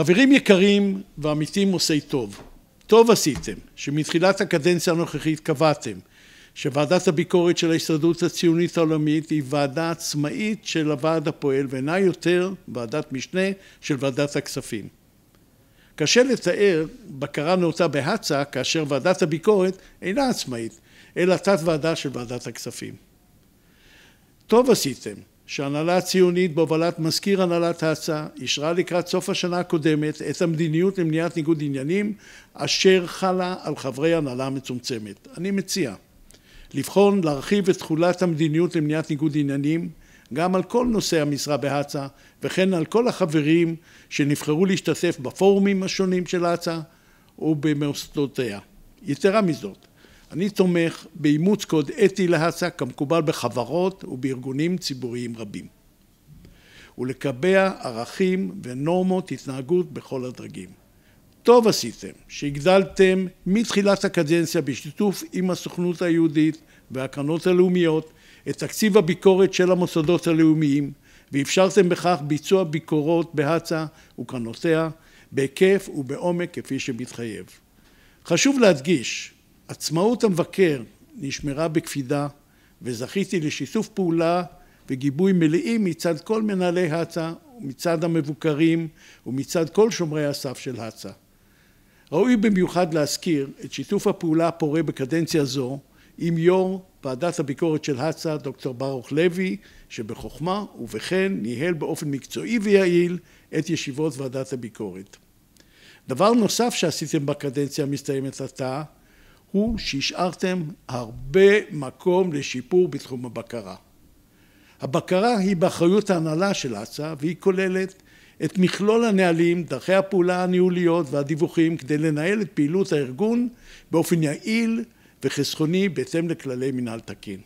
חברים יקרים ועמיתים עושי טוב, טוב עשיתם שמתחילת הקדנציה הנוכחית קבעתם שוועדת הביקורת של ההסתדרות הציונית העולמית היא ועדה עצמאית של הוועד הפועל ואינה יותר ועדת משנה של ועדת הכספים. קשה לתאר בקרה נאותה בהצ"א כאשר ועדת הביקורת אינה עצמאית אלא תת ועדה של ועדת הכספים. טוב עשיתם שההנהלה הציונית בהובלת מזכיר הנהלת האצ"א אישרה לקראת סוף השנה הקודמת את המדיניות למניעת ניגוד עניינים אשר חלה על חברי הנהלה המצומצמת. אני מציע לבחון להרחיב את תחולת המדיניות למניעת ניגוד עניינים גם על כל נושאי המשרה בהצ"א וכן על כל החברים שנבחרו להשתתף בפורומים השונים של האצ"א ובמוסדותיה. יתרה מזאת, אני תומך באימוץ קוד אתי להצ"א כמקובל בחברות ובארגונים ציבוריים רבים, ולקבע ערכים ונורמות התנהגות בכל הדרגים. טוב עשיתם שהגדלתם מתחילת הקדנציה בשיתוף עם הסוכנות היהודית והקרנות הלאומיות את תקציב הביקורת של המוסדות הלאומיים ואפשרתם בכך ביצוע ביקורות בהצ"א וקרנותיה בהיקף ובעומק כפי שמתחייב. חשוב להדגיש עצמאות המבקר נשמרה בקפידה וזכיתי לשיתוף פעולה וגיבוי מלאים מצד כל מנהלי האצ"א ומצד המבוקרים ומצד כל שומרי הסף של האצ"א. ראוי במיוחד להזכיר את שיתוף הפעולה הפורה בקדנציה זו עם יו"ר ועדת הביקורת של האצ"א, דוקטור ברוך לוי, שבחוכמה ובכן ניהל באופן מקצועי ויעיל את ישיבות ועדת הביקורת. דבר נוסף שעשיתם בקדנציה המסתיימת עתה, הוא שהשארתם הרבה מקום לשיפור בתחום הבקרה. הבקרה היא באחריות ההנהלה של אצ"א והיא כוללת את מכלול הנהלים, דרכי הפעולה הניהוליות והדיווחים כדי לנהל את פעילות הארגון באופן יעיל וחסכוני בהתאם לכללי מינהל תקין.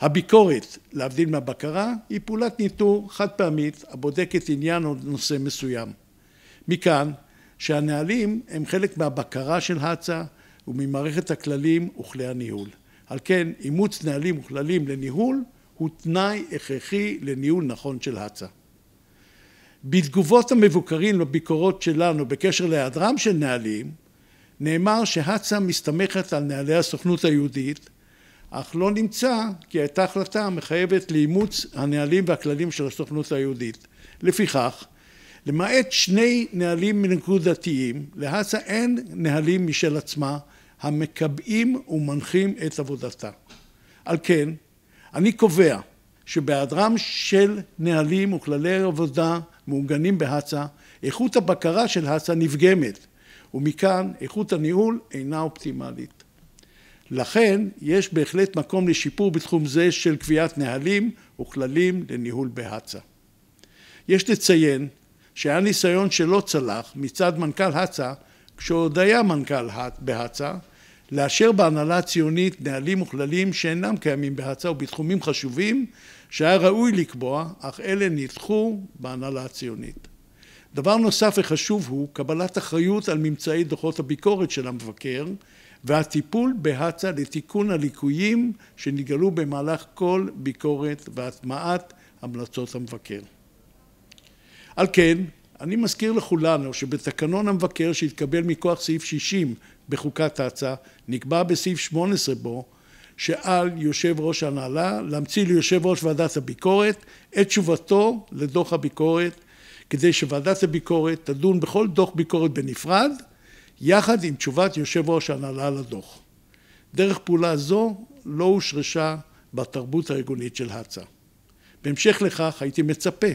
הביקורת, להבדיל מהבקרה, היא פעולת ניטור חד פעמית הבודקת עניין או נושא מסוים. מכאן שהנהלים הם חלק מהבקרה של האצ"א וממערכת הכללים וכלי הניהול. על כן, אימוץ נהלים וכללים לניהול הוא תנאי הכרחי לניהול נכון של האצ"א. בתגובות המבוקרים לביקורות שלנו בקשר להיעדרם של נהלים, נאמר שהצ"א מסתמכת על נהלי הסוכנות היהודית, אך לא נמצא כי הייתה החלטה המחייבת לאימוץ הנהלים והכללים של הסוכנות היהודית. לפיכך, למעט שני נהלים נקודתיים, להצ"א אין נהלים משל עצמה המקבעים ומנחים את עבודתה. על כן, אני קובע שבהיעדרם של נהלים וכללי עבודה מעוגנים בהצ"א, איכות הבקרה של הצ"א נפגמת, ומכאן איכות הניהול אינה אופטימלית. לכן יש בהחלט מקום לשיפור בתחום זה של קביעת נהלים וכללים לניהול בהצ"א. יש לציין שהיה ניסיון שלא צלח מצד מנכ"ל הצ"ע, כשעוד היה מנכ"ל בהצ"ע, לאשר בהנהלה הציונית נהלים וכללים שאינם קיימים בהצ"ע ובתחומים חשובים שהיה ראוי לקבוע, אך אלה נדחו בהנהלה הציונית. דבר נוסף וחשוב הוא קבלת אחריות על ממצאי דוחות הביקורת של המבקר והטיפול בהצ"ע לתיקון הליקויים שנגלו במהלך כל ביקורת והטמעת המלצות המבקר. על כן, אני מזכיר לכולנו שבתקנון המבקר שהתקבל מכוח סעיף 60 בחוקת האצ"א, נקבע בסעיף 18 בו שעל יושב ראש ההנהלה להמציא ליושב ראש ועדת הביקורת את תשובתו לדוח הביקורת כדי שוועדת הביקורת תדון בכל דוח ביקורת בנפרד יחד עם תשובת יושב ראש ההנהלה לדוח. דרך פעולה זו לא הושרשה בתרבות הארגונית של הצ"א. בהמשך לכך הייתי מצפה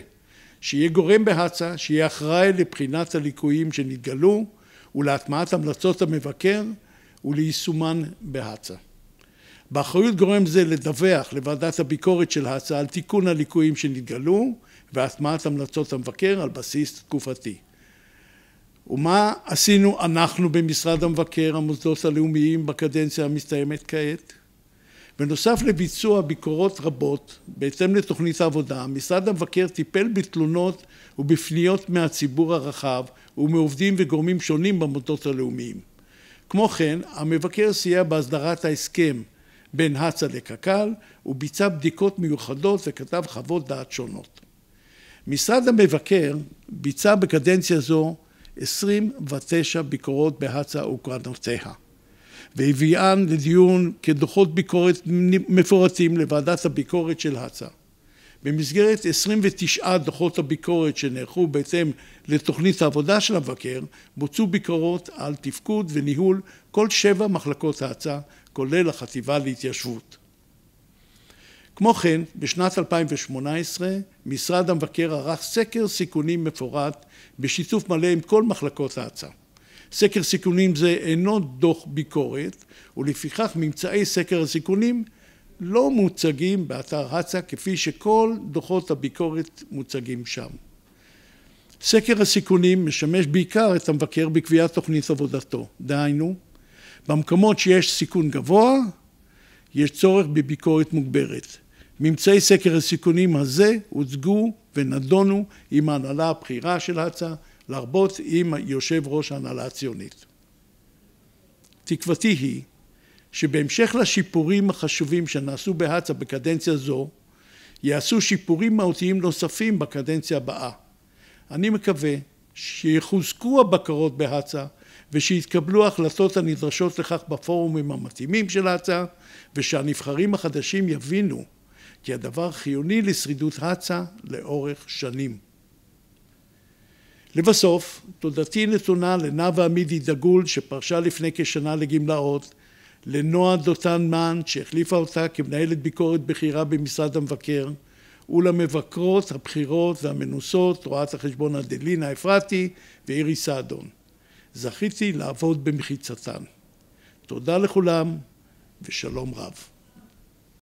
שיהיה גורם בהצ"א, שיהיה אחראי לבחינת הליקויים שנתגלו ולהטמעת המלצות המבקר וליישומן בהצ"א. באחריות גורם זה לדווח לוועדת הביקורת של הצ"א על תיקון הליקויים שנתגלו והטמעת המלצות המבקר על בסיס תקופתי. ומה עשינו אנחנו במשרד המבקר, המוסדות הלאומיים, בקדנציה המסתיימת כעת? בנוסף לביצוע ביקורות רבות, בהתאם לתוכנית העבודה, משרד המבקר טיפל בתלונות ובפניות מהציבור הרחב ומעובדים וגורמים שונים במוסדות הלאומיים. כמו כן, המבקר סייע בהסדרת ההסכם בין הצ"א לקק"ל, וביצע בדיקות מיוחדות וכתב חוות דעת שונות. משרד המבקר ביצע בקדנציה זו 29 ביקורות בהצ"א וקרנותיה. והביאן לדיון כדוחות ביקורת מפורטים לוועדת הביקורת של הצ"א. במסגרת 29 דוחות הביקורת שנערכו בהתאם לתוכנית העבודה של המבקר, בוצעו ביקורות על תפקוד וניהול כל שבע מחלקות האצ"א, כולל החטיבה להתיישבות. כמו כן, בשנת 2018 משרד המבקר ערך סקר סיכונים מפורט בשיתוף מלא עם כל מחלקות ההצעה. סקר סיכונים זה אינו דוח ביקורת, ולפיכך ממצאי סקר הסיכונים לא מוצגים באתר הצ"א כפי שכל דוחות הביקורת מוצגים שם. סקר הסיכונים משמש בעיקר את המבקר בקביעת תוכנית עבודתו. דהיינו, במקומות שיש סיכון גבוה, יש צורך בביקורת מוגברת. ממצאי סקר הסיכונים הזה הוצגו ונדונו עם ההנהלה הבכירה של הצ"א להרבות עם יושב ראש ההנהלה הציונית. תקוותי היא שבהמשך לשיפורים החשובים שנעשו בהצ"א בקדנציה זו, יעשו שיפורים מהותיים נוספים בקדנציה הבאה. אני מקווה שיחוזקו הבקרות בהצ"א ושיתקבלו ההחלטות הנדרשות לכך בפורומים המתאימים של הצ"א ושהנבחרים החדשים יבינו כי הדבר חיוני לשרידות הצ"א לאורך שנים. לבסוף, תודתי נתונה לנאוה עמידי דגול שפרשה לפני כשנה לגמלאות, לנועה דותן מן שהחליפה אותה כמנהלת ביקורת בכירה במשרד המבקר, ולמבקרות הבכירות והמנוסות, רואת החשבון אדלינה אפרתי ואירי סעדון. זכיתי לעבוד במחיצתן. תודה לכולם ושלום רב.